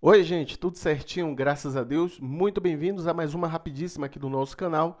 Oi, gente, tudo certinho? Graças a Deus. Muito bem-vindos a mais uma rapidíssima aqui do nosso canal.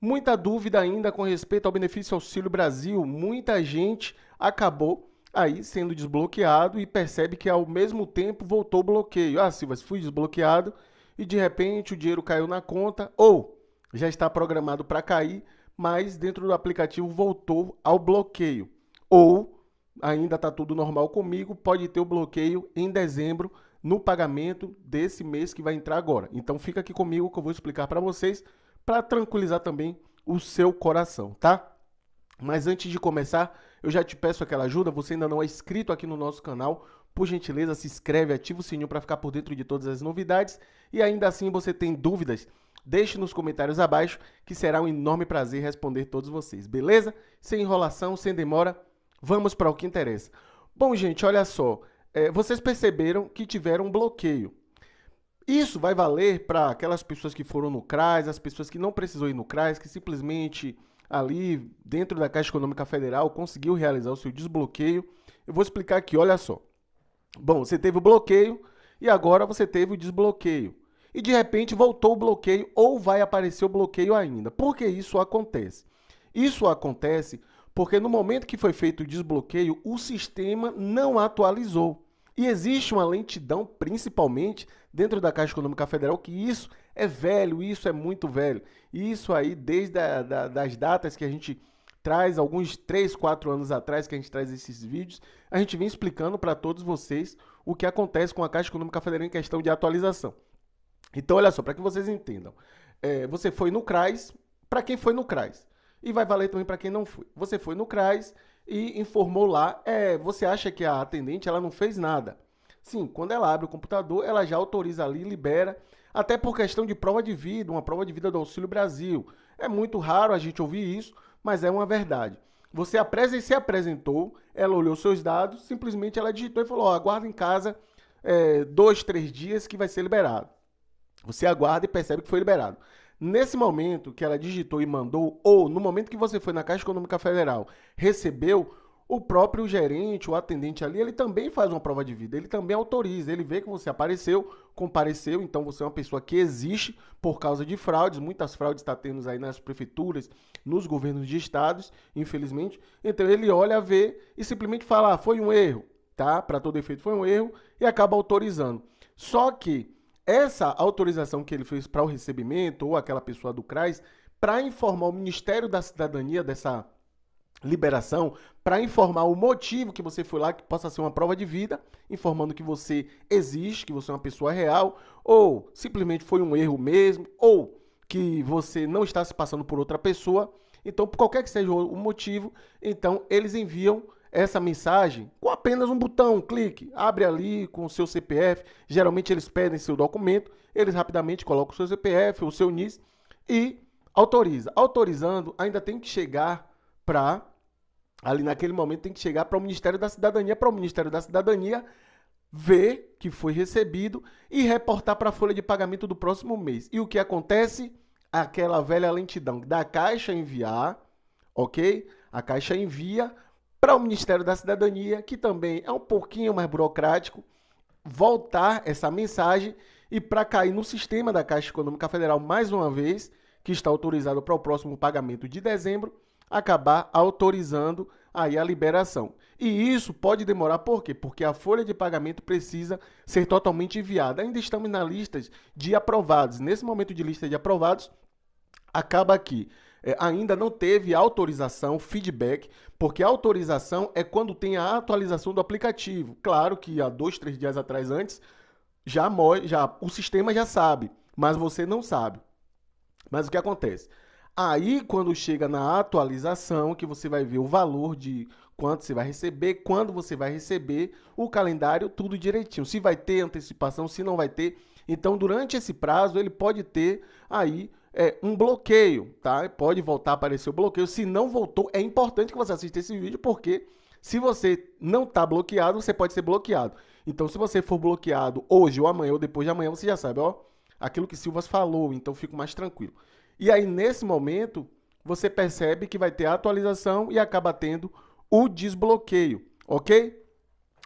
Muita dúvida ainda com respeito ao benefício Auxílio Brasil. Muita gente acabou aí sendo desbloqueado e percebe que ao mesmo tempo voltou o bloqueio. Ah, Silva, fui desbloqueado e de repente o dinheiro caiu na conta ou já está programado para cair, mas dentro do aplicativo voltou ao bloqueio. Ou ainda está tudo normal comigo, pode ter o bloqueio em dezembro no pagamento desse mês que vai entrar agora. Então fica aqui comigo que eu vou explicar para vocês para tranquilizar também o seu coração, tá? Mas antes de começar, eu já te peço aquela ajuda, você ainda não é inscrito aqui no nosso canal, por gentileza, se inscreve, ativa o sininho para ficar por dentro de todas as novidades e ainda assim você tem dúvidas, deixe nos comentários abaixo que será um enorme prazer responder todos vocês, beleza? Sem enrolação, sem demora, vamos para o que interessa. Bom, gente, olha só, é, vocês perceberam que tiveram um bloqueio. Isso vai valer para aquelas pessoas que foram no CRAS, as pessoas que não precisou ir no CRAS, que simplesmente ali dentro da Caixa Econômica Federal conseguiu realizar o seu desbloqueio. Eu vou explicar aqui, olha só. Bom, você teve o bloqueio e agora você teve o desbloqueio. E de repente voltou o bloqueio ou vai aparecer o bloqueio ainda. Por que isso acontece? Isso acontece porque no momento que foi feito o desbloqueio, o sistema não atualizou. E existe uma lentidão, principalmente dentro da Caixa Econômica Federal, que isso é velho, isso é muito velho. Isso aí, desde a, da, das datas que a gente traz, alguns 3, 4 anos atrás que a gente traz esses vídeos, a gente vem explicando para todos vocês o que acontece com a Caixa Econômica Federal em questão de atualização. Então, olha só, para que vocês entendam. É, você foi no CRAS, para quem foi no CRAS, e vai valer também para quem não foi. Você foi no CRAS e informou lá, é, você acha que a atendente ela não fez nada. Sim, quando ela abre o computador, ela já autoriza ali, libera, até por questão de prova de vida, uma prova de vida do Auxílio Brasil. É muito raro a gente ouvir isso, mas é uma verdade. Você apresa se apresentou, ela olhou seus dados, simplesmente ela digitou e falou: ó, aguarda em casa é, dois, três dias que vai ser liberado. Você aguarda e percebe que foi liberado. Nesse momento que ela digitou e mandou, ou no momento que você foi na Caixa Econômica Federal, recebeu, o próprio gerente, o atendente ali, ele também faz uma prova de vida, ele também autoriza, ele vê que você apareceu, compareceu, então você é uma pessoa que existe por causa de fraudes, muitas fraudes está tendo aí nas prefeituras, nos governos de estados, infelizmente. Então ele olha, vê e simplesmente fala: ah, "Foi um erro", tá? Para todo efeito foi um erro e acaba autorizando. Só que essa autorização que ele fez para o recebimento, ou aquela pessoa do CRAS, para informar o Ministério da Cidadania dessa liberação, para informar o motivo que você foi lá, que possa ser uma prova de vida, informando que você existe, que você é uma pessoa real, ou simplesmente foi um erro mesmo, ou que você não está se passando por outra pessoa. Então, por qualquer que seja o motivo, então eles enviam essa mensagem com apenas um botão, um clique. Abre ali com o seu CPF. Geralmente eles pedem seu documento, eles rapidamente colocam o seu CPF, o seu NIS e autoriza. Autorizando, ainda tem que chegar para ali naquele momento tem que chegar para o Ministério da Cidadania, para o Ministério da Cidadania ver que foi recebido e reportar para a folha de pagamento do próximo mês. E o que acontece? Aquela velha lentidão da Caixa enviar, OK? A Caixa envia para o Ministério da Cidadania, que também é um pouquinho mais burocrático, voltar essa mensagem e para cair no sistema da Caixa Econômica Federal mais uma vez, que está autorizado para o próximo pagamento de dezembro, acabar autorizando aí a liberação. E isso pode demorar por quê? Porque a folha de pagamento precisa ser totalmente enviada. Ainda estamos na lista de aprovados. Nesse momento de lista de aprovados, acaba aqui é, ainda não teve autorização, feedback, porque autorização é quando tem a atualização do aplicativo. Claro que há dois, três dias atrás antes, já, já o sistema já sabe, mas você não sabe. Mas o que acontece? Aí, quando chega na atualização, que você vai ver o valor de quanto você vai receber, quando você vai receber, o calendário, tudo direitinho. Se vai ter antecipação, se não vai ter. Então, durante esse prazo, ele pode ter aí é, um bloqueio, tá? Pode voltar a aparecer o bloqueio. Se não voltou, é importante que você assista esse vídeo, porque se você não está bloqueado, você pode ser bloqueado. Então, se você for bloqueado hoje ou amanhã ou depois de amanhã, você já sabe, ó, aquilo que Silvas falou, então fico mais tranquilo. E aí, nesse momento, você percebe que vai ter a atualização e acaba tendo o desbloqueio, ok?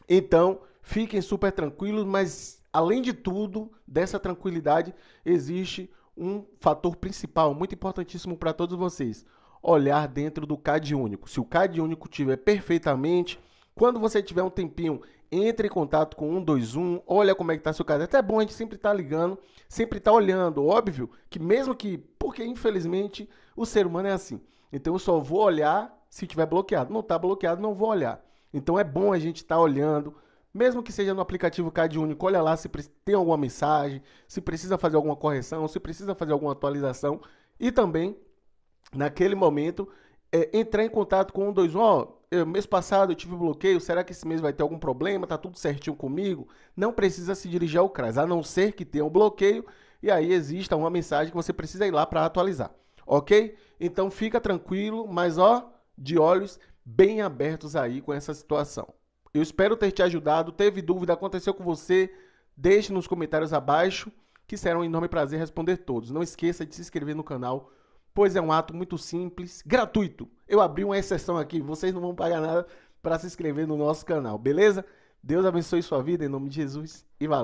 Então, fiquem super tranquilos, mas além de tudo, dessa tranquilidade, existe um fator principal, muito importantíssimo para todos vocês: olhar dentro do CAD único. Se o CAD único tiver perfeitamente, quando você tiver um tempinho, entre em contato com 121, olha como é que está seu caderno. É bom a gente sempre estar tá ligando, sempre estar tá olhando. Óbvio que mesmo que, porque infelizmente o ser humano é assim. Então eu só vou olhar se tiver bloqueado. Não está bloqueado, não vou olhar. Então é bom a gente estar tá olhando, mesmo que seja no aplicativo CAD Único, olha lá se tem alguma mensagem, se precisa fazer alguma correção, se precisa fazer alguma atualização e também, naquele momento, é, entrar em contato com o 21, ó, mês passado eu tive bloqueio, será que esse mês vai ter algum problema? Tá tudo certinho comigo? Não precisa se dirigir ao CRAS, a não ser que tenha um bloqueio e aí exista uma mensagem que você precisa ir lá para atualizar, ok? Então fica tranquilo, mas ó, de olhos bem abertos aí com essa situação. Eu espero ter te ajudado. Teve dúvida, aconteceu com você? Deixe nos comentários abaixo, que será um enorme prazer responder todos. Não esqueça de se inscrever no canal, pois é um ato muito simples, gratuito. Eu abri uma exceção aqui, vocês não vão pagar nada para se inscrever no nosso canal, beleza? Deus abençoe sua vida em nome de Jesus e valeu.